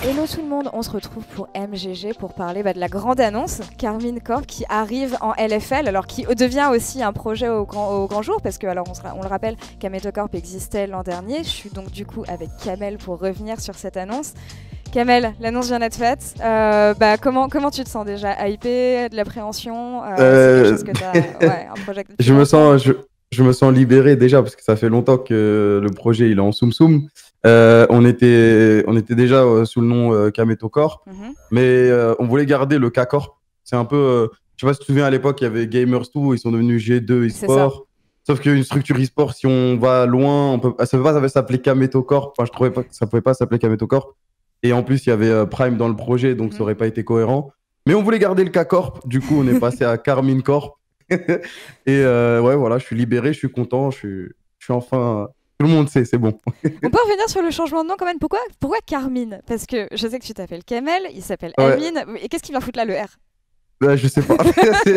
Hello tout le monde, on se retrouve pour MGG pour parler bah, de la grande annonce, Carmine Corp qui arrive en LFL, alors qui devient aussi un projet au grand, jour, parce que alors on, on le rappelle, Kameto Corp existait l'an dernier, je suis donc du coup avec Kamel pour revenir sur cette annonce. Kamel, l'annonce vient d'être faite, euh, bah, comment, comment tu te sens déjà IP, de l'appréhension euh, euh, Je me sens... Je... je... me sens libéré déjà parce que ça fait longtemps que le projet il est en soum soum. Euh, on, était, on était déjà euh, sous le nom euh, Kameto Corp, mhm. mais on voulait garder le K-Corp. C'est un peu. je sais pas si tu te souviens, à l'époque, il y avait Gamers2, ils sont devenus G2 eSport. Sauf qu'une structure Esport, si on va loin, ça ne pas, s'appeler Kameto Corp. Enfin, je trouvais pas que ça pouvait pas s'appeler Kameto Corp. Et en plus, il y avait Prime dans le projet, donc ça mhm. aurait pas été cohérent. Mais on voulait garder le K-Corp. Du coup, on est passé à Carmine Corp. et ouais, voilà, je suis libéré, je suis content, je suis, je suis enfin tout le monde sait, c'est bon. On peut revenir sur le changement de nom quand même. Pourquoi, pourquoi Carmine Parce que je sais que tu t'appelles Kamel, il s'appelle ouais. Et qu'est-ce qu'il vient foutre là, le R bah, je sais pas.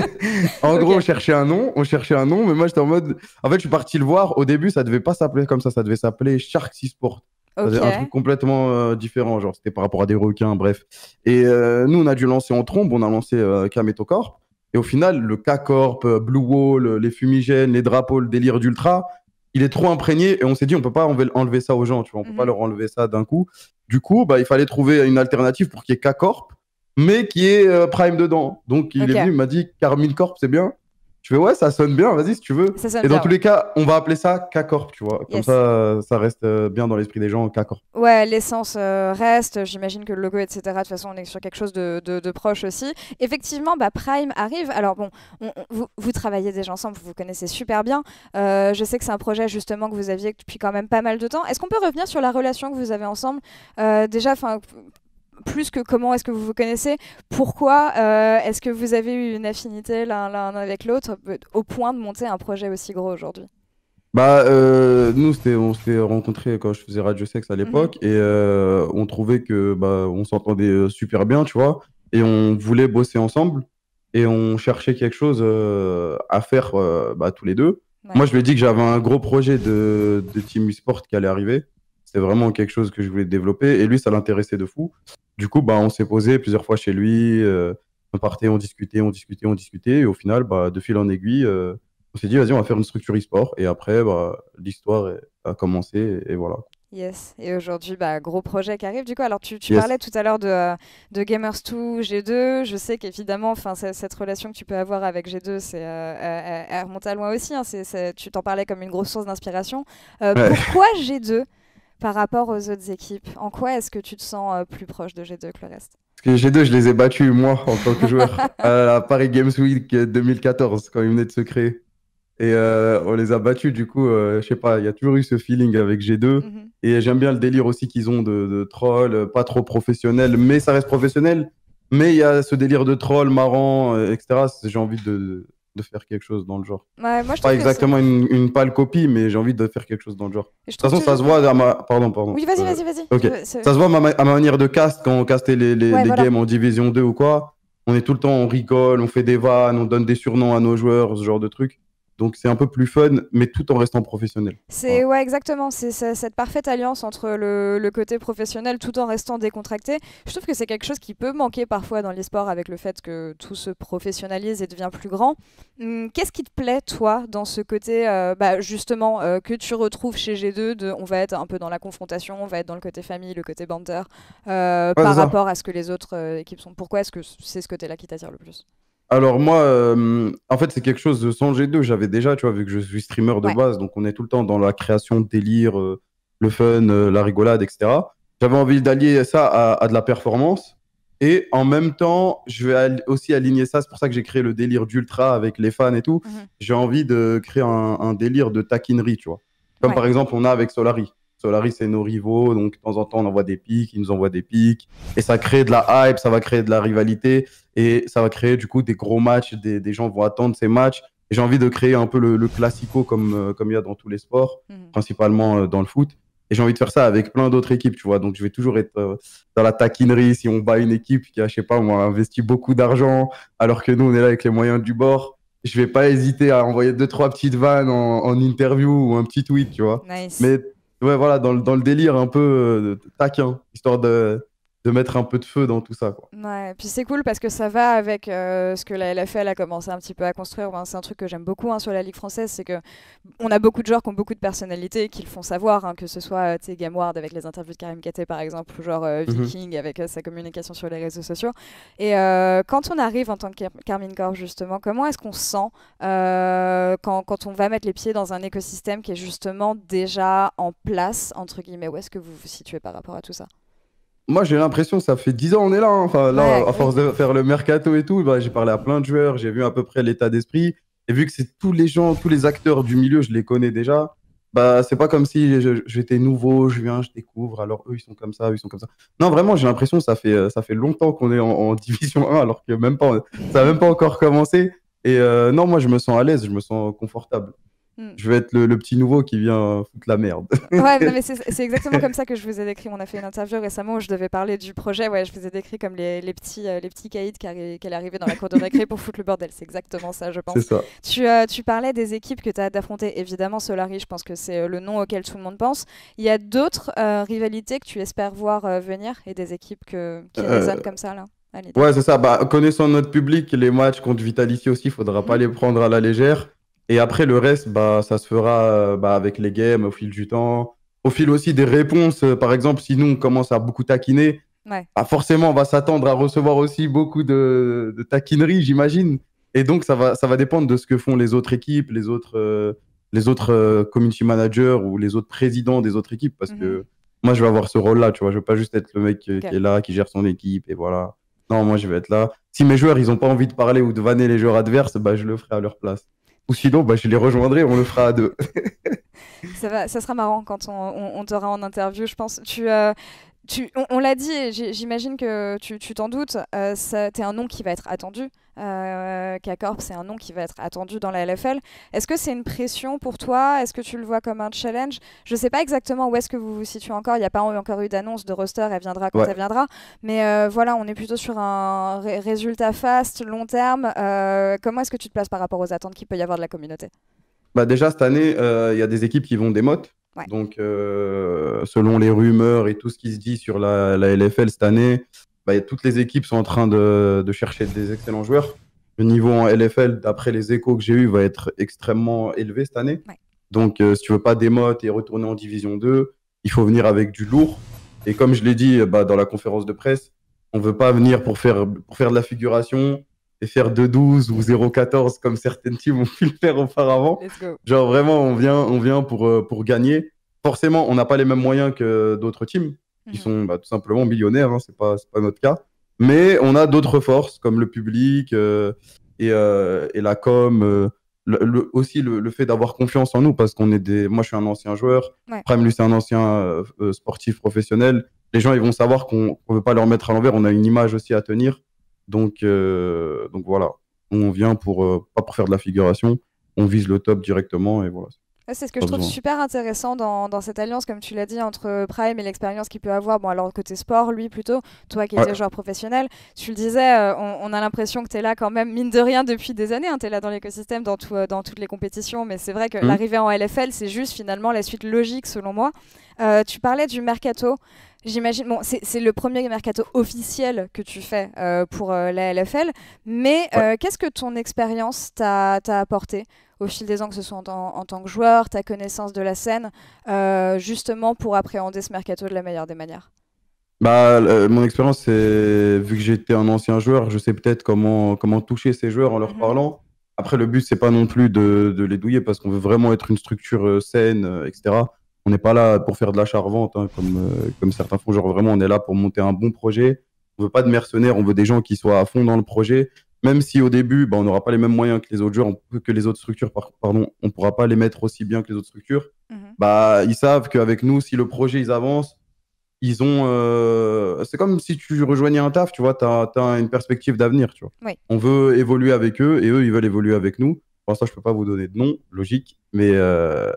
en gros, on cherchait un nom, on cherchait un nom, mais moi j'étais en mode. En fait, je suis parti le voir. Au début, ça devait pas s'appeler comme ça, ça devait s'appeler Shark Seasport. Sport. Un truc complètement euh, différent, genre c'était par rapport à des requins, bref. Et euh, nous, on a dû lancer en trombe, on a lancé euh, Kametocorp. Et au final, le K-Corp, euh, Blue Wall, les fumigènes, les drapeaux, le délire d'Ultra, il est trop imprégné et on s'est dit on peut pas enlever ça aux gens, tu vois, on peut pas mhm. leur enlever ça d'un coup. Du coup, bah, il fallait trouver une alternative pour qu'il y ait K-Corp, mais qui est euh, Prime dedans. Donc il est venu, il m'a dit Carmine Corp, c'est bien. Tu fais ouais, ça sonne bien, vas-y si tu veux. et dans tous les cas, on va appeler ça K-Corp, tu vois. Comme ça, euh, ça reste euh, bien dans l'esprit des gens, K-Corp. Ouais, l'essence euh, reste, j'imagine que le logo, etc. De toute façon, on est sur quelque chose de, proche aussi. Effectivement, bah, Prime arrive. Alors bon, vous, travaillez déjà ensemble, vous vous connaissez super bien. je sais que c'est un projet justement que vous aviez depuis quand même pas mal de temps. Est-ce qu'on peut revenir sur la relation que vous avez ensemble euh, Déjà, plus que comment est-ce que vous vous connaissez, pourquoi euh, est-ce que vous avez eu une affinité l'un avec l'autre au point de monter un projet aussi gros aujourd'hui bah, euh, nous, on s'était rencontrés quand je faisais Radio Sex à l'époque mhm. et euh, on trouvait que bah, on s'entendait super bien, tu vois, et on voulait bosser ensemble et on cherchait quelque chose à faire bah, tous les deux. Moi, je lui ai dit que j'avais un gros projet de, de Team e-sport qui allait arriver. C'est vraiment quelque chose que je voulais développer et lui, ça l'intéressait de fou du coup, bah, on s'est posé plusieurs fois chez lui. Euh, on partait, on discutait, on discutait, on discutait. Et au final, bah, de fil en aiguille, euh, on s'est dit, vas-y, on va faire une structure e-sport. Et après, bah, l'histoire a commencé. Et, voilà. Yes. Et aujourd'hui, bah, gros projet qui arrive. Du coup, alors tu, parlais tout à l'heure de, euh, de Gamers2, G2. Je sais qu'évidemment, cette relation que tu peux avoir avec G2, c'est, elle, remonte à loin aussi. Hein. tu t'en parlais comme une grosse source d'inspiration. Pourquoi G2 par rapport aux autres équipes En quoi est-ce que tu te sens euh, plus proche de G2 que le reste Parce que G2, je les ai battus, moi, en tant que joueur, à Paris Games Week 2014, quand ils venaient de se créer. Et euh, on les a battus, du coup, euh, je sais pas, il y a toujours eu ce feeling avec G2. Mhm. Et j'aime bien le délire aussi qu'ils ont de, de, troll, euh, pas trop professionnel, mais ça reste professionnel. Mais il y a ce délire de troll marrant, etc. J'ai envie de, de faire quelque chose dans le genre. pas exactement une, une, pâle copie, mais j'ai envie de faire quelque chose dans le genre. De toute façon, ça se voit à ma. Pardon, pardon. Oui, vas-y, euh, vas-y, vas-y. Ça se voit à ma, manière de cast quand on castait les, les, games en Division 2 ou quoi. On est tout le temps, on rigole, on fait des vannes, on donne des surnoms à nos joueurs, ce genre de trucs. Donc c'est un peu plus fun, mais tout en restant professionnel. C'est ouais exactement, c'est cette parfaite alliance entre le, côté professionnel tout en restant décontracté. Je trouve que c'est quelque chose qui peut manquer parfois dans l'esport avec le fait que tout se professionnalise et devient plus grand. Hum, qu'est-ce qui te plaît toi dans ce côté euh, bah, justement euh, que tu retrouves chez G2 On va être un peu dans la confrontation, on va être dans le côté famille, le côté banter euh, par rapport à ce que les autres équipes sont. Pourquoi est-ce que c'est ce côté-là qui t'attire le plus alors moi, euh, en fait, c'est quelque chose de sans G2. J'avais déjà, tu vois, vu que je suis streamer de base, donc on est tout le temps dans la création de délire, euh, le fun, euh, la rigolade, etc. J'avais envie d'allier ça à, de la performance. Et en même temps, je vais aussi aligner ça. C'est pour ça que j'ai créé le délire d'ultra avec les fans et tout. Mhm. J'ai envie de créer un, délire de taquinerie, tu vois. Comme par exemple, on a avec Solari. Solaris, c'est nos rivaux, donc de temps en temps, on envoie des pics, ils nous envoient des pics, et ça crée de la hype, ça va créer de la rivalité, et ça va créer du coup des gros matchs, des, gens vont attendre ces matchs. Et j'ai envie de créer un peu le, classico comme, euh, comme il y a dans tous les sports, mhm. principalement euh, dans le foot. Et j'ai envie de faire ça avec plein d'autres équipes, tu vois. Donc, je vais toujours être euh, dans la taquinerie si on bat une équipe qui a, je sais pas, on a investi beaucoup d'argent, alors que nous, on est là avec les moyens du bord. Je vais pas hésiter à envoyer deux, trois petites vannes en, interview ou un petit tweet, tu vois. Nice. Ouais, voilà, dans, dans le délire un peu tac, euh, taquin, histoire de de mettre un peu de feu dans tout ça. Quoi. puis c'est cool parce que ça va avec euh, ce que la LFL a commencé un petit peu à construire. C'est un truc que j'aime beaucoup hein, sur la Ligue française, c'est qu'on a beaucoup de joueurs qui ont beaucoup de personnalités et qui le font savoir, hein, que ce soit euh, Gameward avec les interviews de Karim Kate par exemple, ou genre euh, mhm. Viking avec sa communication sur les réseaux sociaux. Et quand on arrive en tant que Carmine Corps, justement, comment est-ce qu'on se sent quand, quand, on va mettre les pieds dans un écosystème qui est justement déjà en place, entre guillemets Où est-ce que vous vous situez par rapport à tout ça moi, j'ai l'impression, ça fait 10 ans, on est là. Hein. Enfin, là, à force de faire le mercato et tout, bah, j'ai parlé à plein de joueurs, j'ai vu à peu près l'état d'esprit. Et vu que c'est tous les gens, tous les acteurs du milieu, je les connais déjà. Bah, c'est pas comme si j'étais nouveau, je viens, je découvre, alors eux ils sont comme ça, eux ils sont comme ça. Non, vraiment, j'ai l'impression ça fait, euh, ça fait longtemps qu'on est en, division 1, alors que même pas, ça n'a même pas encore commencé. Et euh, non, moi je me sens à l'aise, je me sens confortable. Hmm. Je vais être le, petit nouveau qui vient foutre la merde. ouais, mais c'est exactement comme ça que je vous ai décrit. On a fait une interview récemment où je devais parler du projet. Ouais, je vous ai décrit comme les, petits, euh, les petits caïds qui, dans la cour de récré pour foutre le bordel. C'est exactement ça, je pense. Ça. Tu, euh, tu parlais des équipes que tu as d'affronter. Évidemment, Solari, je pense que c'est euh, le nom auquel tout le monde pense. Il y a d'autres rivalités que tu espères voir venir et des équipes que, qui résonnent comme ça, là ouais, c'est ça. Bah, connaissant notre public, les matchs contre Vitality aussi, il faudra pas mmh. les prendre à la légère. Et après, le reste, bah, ça se fera euh, bah, avec les games au fil du temps, au fil aussi des réponses. Euh, par exemple, si nous, on commence à beaucoup taquiner, bah, forcément, on va s'attendre à recevoir aussi beaucoup de, de taquineries, j'imagine. Et donc, ça va, ça va dépendre de ce que font les autres équipes, les autres, euh, les autres community managers ou les autres présidents des autres équipes. Parce que mhm. moi, je vais avoir ce rôle-là, tu vois. Je veux pas juste être le mec qui est là, qui gère son équipe et voilà. Non, moi, je vais être là. Si mes joueurs, ils ont pas envie de parler ou de vanner les joueurs adverses, bah, je le ferai à leur place. Ou sinon, bah, je les rejoindrai, on le fera à deux. ça, sera marrant quand on, on, t'aura en interview, je pense. Tu, as euh, on, l'a dit, j'imagine que tu t'en doutes, c'est euh, un nom qui va être attendu. Euh, k c'est un nom qui va être attendu dans la LFL. Est-ce que c'est une pression pour toi Est-ce que tu le vois comme un challenge Je ne sais pas exactement où est-ce que vous vous situez encore. Il n'y a pas encore eu d'annonce de roster, elle viendra quand elle viendra. Mais euh, voilà, on est plutôt sur un résultat fast, long terme. Euh, comment est-ce que tu te places par rapport aux attentes qu'il peut y avoir de la communauté bah, Déjà, cette année, il y a des équipes qui vont des donc, euh, selon les rumeurs et tout ce qui se dit sur la, LFL cette année, bah, toutes les équipes sont en train de, chercher des excellents joueurs. Le niveau en LFL, d'après les échos que j'ai eus, va être extrêmement élevé cette année. Donc, euh, si tu veux pas démote et retourner en Division 2, il faut venir avec du lourd. Et comme je l'ai dit bah, dans la conférence de presse, on ne veut pas venir pour faire de la figuration, et faire 2-12 ou 0-14 comme certaines teams ont pu le faire auparavant. Genre vraiment, on vient, on vient pour, euh, pour gagner. Forcément, on n'a pas les mêmes moyens que d'autres teams qui mhm. sont bah, tout simplement millionnaires, Ce hein, c'est pas, pas notre cas. Mais on a d'autres forces comme le public euh, et, euh, et, la com. aussi le, fait d'avoir confiance en nous parce qu'on est des moi je suis un ancien joueur ouais. Prime lui c'est un ancien sportif professionnel les gens ils vont savoir qu'on ne veut pas leur mettre à l'envers on a une image aussi à tenir donc, euh, donc voilà, on vient pour euh, pas pour faire de la figuration, on vise le top directement et voilà. c'est ce que je trouve super intéressant dans, cette alliance, comme tu l'as dit, entre Prime et l'expérience qu'il peut avoir. Bon, alors côté sport, lui plutôt, toi qui es joueur professionnel, tu le disais, euh, on, a l'impression que tu es là quand même, mine de rien, depuis des années. Hein. tu es là dans l'écosystème, dans, dans toutes les compétitions, mais c'est vrai que mm. l'arrivée en LFL, c'est juste finalement la suite logique selon moi. tu parlais du mercato. J'imagine, bon, c'est le premier mercato officiel que tu fais euh, pour euh, la LFL, mais euh, qu'est-ce que ton expérience t'a apporté au fil des ans, que ce soit en, tant que joueur, ta connaissance de la scène, justement pour appréhender ce mercato de la meilleure des manières bah, mon expérience, c'est vu que j'étais un ancien joueur, je sais peut-être comment, comment toucher ces joueurs en leur mhm. parlant. Après, le but, c'est pas non plus de, les douiller parce qu'on veut vraiment être une structure saine, etc. On n'est pas là pour faire de l'achat-revente, hein, comme, euh, comme certains font. Genre, vraiment, on est là pour monter un bon projet. On ne veut pas de mercenaires, on veut des gens qui soient à fond dans le projet. Même si au début, bah, on n'aura pas les mêmes moyens que les autres que les autres structures, pardon, on ne pourra pas les mettre aussi bien que les autres structures. Mhm. Bah, ils savent qu'avec nous, si le projet ils ils ont. Euh, c'est comme si tu rejoignais un taf, tu vois, tu as, une perspective d'avenir, tu On veut évoluer avec eux et eux, ils veulent évoluer avec nous. Pour ça, je ne peux pas vous donner de nom, logique, mais. Euh,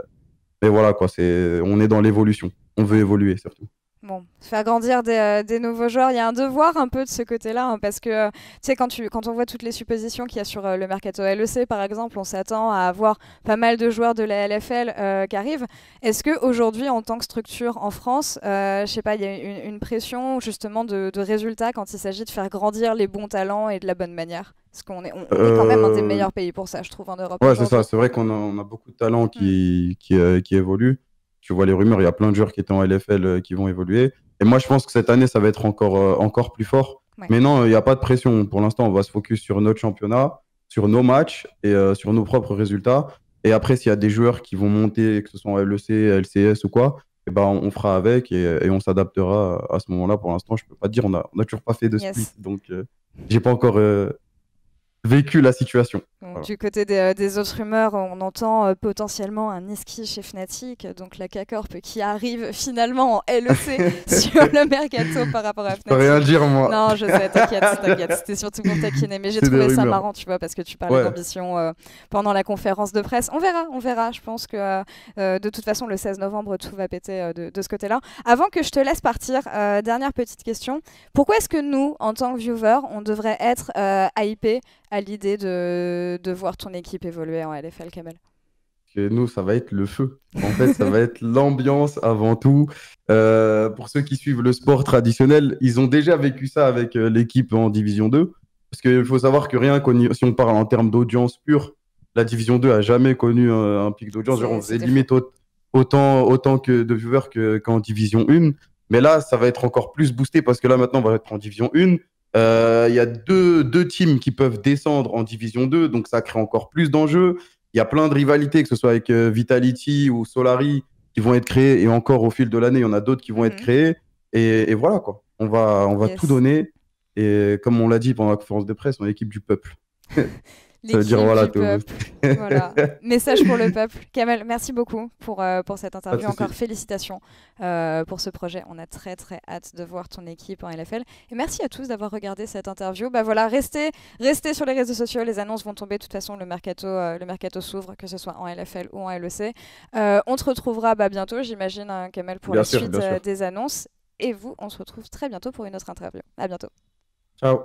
mais voilà, quoi, c'est, on est dans l'évolution. On veut évoluer, surtout. Bon, faire grandir euh, des, nouveaux joueurs, il y a un devoir un peu de ce côté-là, hein, parce que euh, quand tu quand on voit toutes les suppositions qu'il y a sur euh, le mercato LEC, par exemple, on s'attend à avoir pas mal de joueurs de la LFL qui arrivent. Est-ce qu'aujourd'hui, en tant que structure en France, je sais pas, il y a une, pression justement de, résultats quand il s'agit de faire grandir les bons talents et de la bonne manière Parce qu'on est, on, est quand même un des meilleurs pays pour ça, je trouve, en Europe. Ouais, c'est ça, c'est vrai qu'on a, beaucoup de talents qui mmh. évoluent tu vois les rumeurs, il y a plein de joueurs qui étaient en LFL euh, qui vont évoluer. Et moi, je pense que cette année, ça va être encore, euh, encore plus fort. Mais non, il n'y a pas de pression. Pour l'instant, on va se focus sur notre championnat, sur nos matchs et euh, sur nos propres résultats. Et après, s'il y a des joueurs qui vont monter, que ce soit en LEC, LCS ou quoi, eh ben, on fera avec et, on s'adaptera à ce moment-là. Pour l'instant, je ne peux pas dire, on n'a toujours pas fait de split. Donc, j'ai pas encore vécu la situation. Du côté euh, des, autres rumeurs, on entend euh, potentiellement un niski chez Fnatic, donc la cacorp qui arrive finalement en LEC sur le mercato par rapport à Fnatic. Je peux rien dire, moi. Non, je sais, t'inquiète, t'inquiète. C'était surtout mon taquiner, mais j'ai trouvé ça marrant, tu vois, parce que tu parlais d'ambition euh, pendant la conférence de presse. On verra, on verra. Je pense que de toute façon, le 16 novembre, tout va péter de, de, ce côté-là. Avant que je te laisse partir, dernière petite question. Pourquoi est-ce que nous, en tant que viewers, on devrait être hypés à l'idée de, de, voir ton équipe évoluer en LFL, Kamel nous, ça va être le feu. En fait, ça va être l'ambiance avant tout. Euh, pour ceux qui suivent le sport traditionnel, ils ont déjà vécu ça avec euh, l'équipe en Division 2. Parce qu'il faut savoir que rien, qu si on parle en termes d'audience pure, la Division 2 a jamais connu euh, un, pic d'audience. On faisait limite autant, autant que de viewers qu'en Division 1. Mais là, ça va être encore plus boosté parce que là, maintenant, on va être en Division 1. Euh, il y a deux, deux teams qui peuvent descendre en Division 2, donc ça crée encore plus d'enjeux. Il y a plein de rivalités, que ce soit avec euh, Vitality ou Solari, qui vont être créées, et encore au fil de l'année, il y en a d'autres qui vont être mhm. créées. Et, voilà, quoi. On va, on va tout donner. Et comme on l'a dit pendant la conférence de presse, on est l'équipe du peuple. voilà, Message pour le peuple. Kamel, merci beaucoup pour, euh, pour cette interview. Encore félicitations euh, pour ce projet. On a très très hâte de voir ton équipe en LFL. Et merci à tous d'avoir regardé cette interview. Bah voilà, restez, restez sur les réseaux sociaux. Les annonces vont tomber. De toute façon, le mercato, euh, mercato s'ouvre, que ce soit en LFL ou en LEC. on te retrouvera bah, bientôt, j'imagine, hein, Kamel, pour la suite des annonces. Et vous, on se retrouve très bientôt pour une autre interview. À bientôt. Ciao.